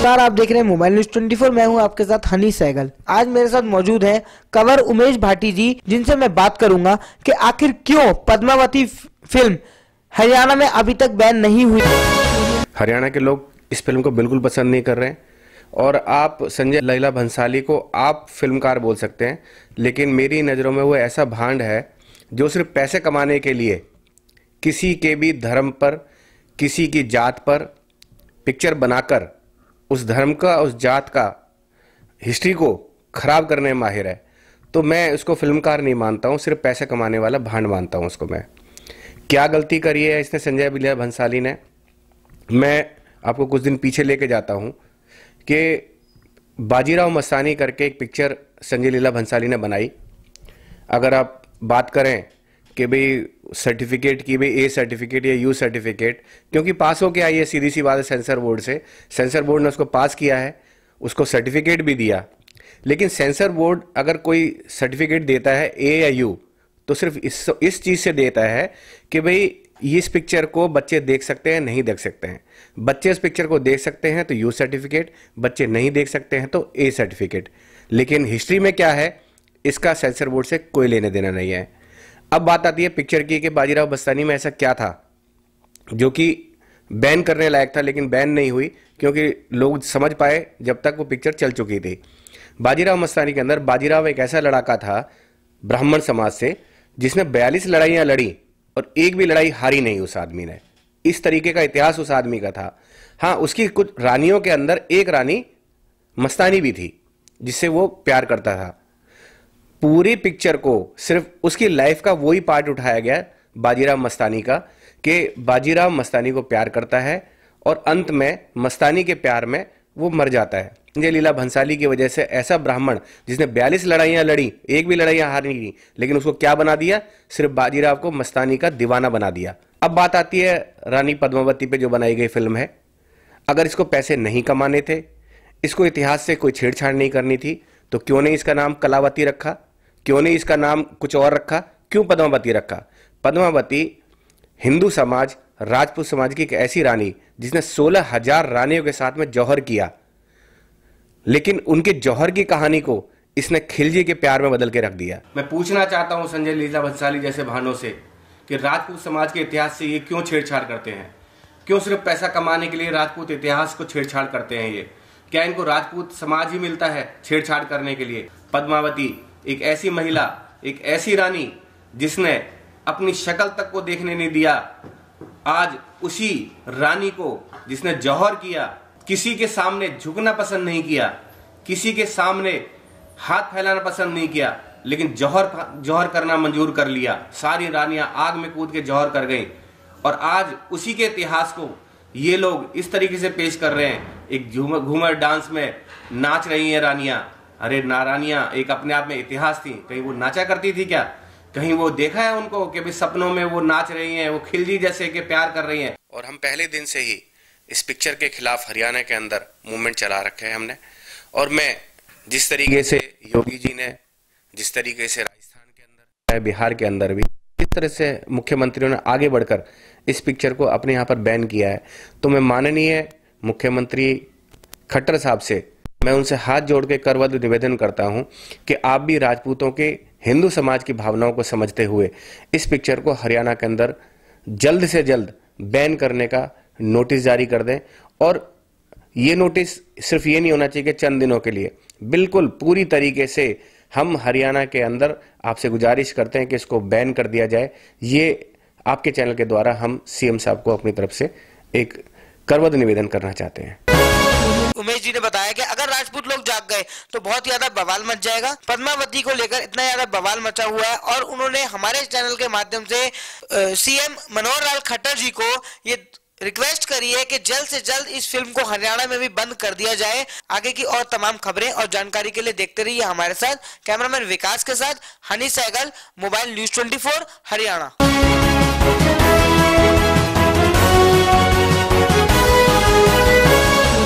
नमस्कार आप देख रहे हैं मोबाइल न्यूज ट्वेंटी मैं हूं आपके साथ हनी सैगल आज मेरे साथ मौजूद हैं कवर उमेश भाटी जी जिनसे मैं बात करूंगा कि आखिर क्यों पद्मावती फिल्म हरियाणा में अभी तक बैन नहीं हुई हरियाणा के लोग इस फिल्म को बिल्कुल पसंद नहीं कर रहे हैं और आप संजय लैला भंसाली को आप फिल्मकार बोल सकते हैं लेकिन मेरी नज़रों में वो ऐसा भांड है जो सिर्फ पैसे कमाने के लिए किसी के भी धर्म पर किसी की जात पर पिक्चर बनाकर उस धर्म का उस जात का हिस्ट्री को खराब करने में माहिर है तो मैं उसको फिल्मकार नहीं मानता हूँ सिर्फ पैसे कमाने वाला भांड मानता हूँ उसको मैं क्या गलती करी है इसने संजय बिलिया भंसाली ने मैं आपको कुछ दिन पीछे लेके जाता हूँ कि बाजीराव मस्तानी करके एक पिक्चर संजय लीला भंसाली ने बनाई अगर आप बात करें कि भाई सर्टिफिकेट की भाई ए सर्टिफिकेट या यू सर्टिफिकेट क्योंकि पास होके आई है सीधी सी बात है सेंसर बोर्ड से सेंसर बोर्ड ने उसको पास किया है उसको सर्टिफिकेट भी दिया लेकिन सेंसर बोर्ड अगर कोई सर्टिफिकेट देता है ए या यू तो सिर्फ इस इस चीज़ से देता है कि भाई इस पिक्चर को बच्चे देख सकते हैं नहीं देख सकते हैं बच्चे इस पिक्चर को देख सकते हैं तो यू सर्टिफिकेट बच्चे नहीं देख सकते हैं तो ए सर्टिफिकेट लेकिन हिस्ट्री में क्या है इसका सेंसर बोर्ड से कोई लेने देना नहीं है अब बात आती है पिक्चर की कि बाजीराव बस्तानी में ऐसा क्या था जो कि बैन करने लायक था लेकिन बैन नहीं हुई क्योंकि लोग समझ पाए जब तक वो पिक्चर चल चुकी थी बाजीराव मस्तानी के अंदर बाजीराव एक ऐसा लड़ाका था ब्राह्मण समाज से जिसने बयालीस लड़ाइयाँ लड़ी और एक भी लड़ाई हारी नहीं उस आदमी ने इस तरीके का इतिहास उस आदमी का था हाँ उसकी कुछ रानियों के अंदर एक रानी मस्तानी भी थी जिससे वो प्यार करता था पूरी पिक्चर को सिर्फ उसकी लाइफ का वही पार्ट उठाया गया बाजीराव मस्तानी का कि बाजीराव मस्तानी को प्यार करता है और अंत में मस्तानी के प्यार में वो मर जाता है संजय लीला भंसाली की वजह से ऐसा ब्राह्मण जिसने बयालीस लड़ाइयां लड़ी एक भी लड़ाइयां हार नहीं लेकिन उसको क्या बना दिया सिर्फ बाजीराव को मस्तानी का दीवाना बना दिया अब बात आती है रानी पद्मावती पे जो बनाई गई फिल्म है अगर इसको पैसे नहीं कमाने थे इसको इतिहास से कोई छेड़छाड़ नहीं करनी थी तो क्यों नहीं इसका नाम कलावती रखा क्यों नहीं इसका नाम कुछ और रखा क्यों पद्मावती रखा पद्मावती हिंदू समाज राजपूत समाज की एक ऐसी रानी जिसने सोलह हजार रानियों के साथ में जौहर किया लेकिन उनके जौहर की कहानी को इसने खिलजी के प्यार में बदल के रख दिया मैं पूछना चाहता हूं संजय लीला भंसाली जैसे भानों से कि राजपूत समाज के इतिहास से ये क्यों छेड़छाड़ करते हैं क्यों सिर्फ पैसा कमाने के लिए राजपूत इतिहास को छेड़छाड़ करते हैं ये क्या इनको राजपूत समाज ही मिलता है छेड़छाड़ करने के लिए पद्मावती एक ऐसी महिला एक ऐसी रानी जिसने अपनी शक्ल तक को देखने नहीं दिया आज उसी रानी को जिसने जौहर किया किसी के सामने झुकना पसंद नहीं किया किसी के सामने हाथ फैलाना पसंद नहीं किया लेकिन जौहर जौहर करना मंजूर कर लिया सारी रानियां आग में कूद के जौहर कर गईं और आज उसी के इतिहास को ये लोग इस तरीके से पेश कर रहे हैं एक घूमर डांस में नाच रही हैं रानियां अरे नारानिया एक अपने आप में इतिहास थी कहीं वो नाचा करती थी क्या कहीं वो देखा है उनको कि भी सपनों में वो नाच रही हैं वो खिलजी जैसे के प्यार कर रही हैं और हम पहले दिन से ही इस पिक्चर के खिलाफ हरियाणा के अंदर मूवमेंट चला रखे हैं हमने और मैं जिस तरीके से योगी जी ने जिस तरीके से राजस्थान के अंदर बिहार के अंदर भी इस तरह से मुख्यमंत्रियों ने आगे बढ़कर इस पिक्चर को अपने यहाँ पर बैन किया है तो मैं माननीय मुख्यमंत्री खट्टर साहब से मैं उनसे हाथ जोड़ के करवद निवेदन करता हूं कि आप भी राजपूतों के हिंदू समाज की भावनाओं को समझते हुए इस पिक्चर को हरियाणा के अंदर जल्द से जल्द बैन करने का नोटिस जारी कर दें और ये नोटिस सिर्फ ये नहीं होना चाहिए कि चंद दिनों के लिए बिल्कुल पूरी तरीके से हम हरियाणा के अंदर आपसे गुजारिश करते हैं कि इसको बैन कर दिया जाए ये आपके चैनल के द्वारा हम सीएम साहब को अपनी तरफ से एक करवद निवेदन करना चाहते हैं उमेश जी ने बताया कि अगर राजपूत लोग जाग गए तो बहुत ज्यादा बवाल मच जाएगा पद्मावती को लेकर इतना ज्यादा बवाल मचा हुआ है और उन्होंने हमारे चैनल के माध्यम से सीएम मनोहर लाल खट्टर जी को ये रिक्वेस्ट करी है कि जल्द से जल्द इस फिल्म को हरियाणा में भी बंद कर दिया जाए आगे की और तमाम खबरें और जानकारी के लिए देखते रहिए हमारे साथ कैमरामैन विकास के साथ हनी सहगल मोबाइल न्यूज 24 हरियाणा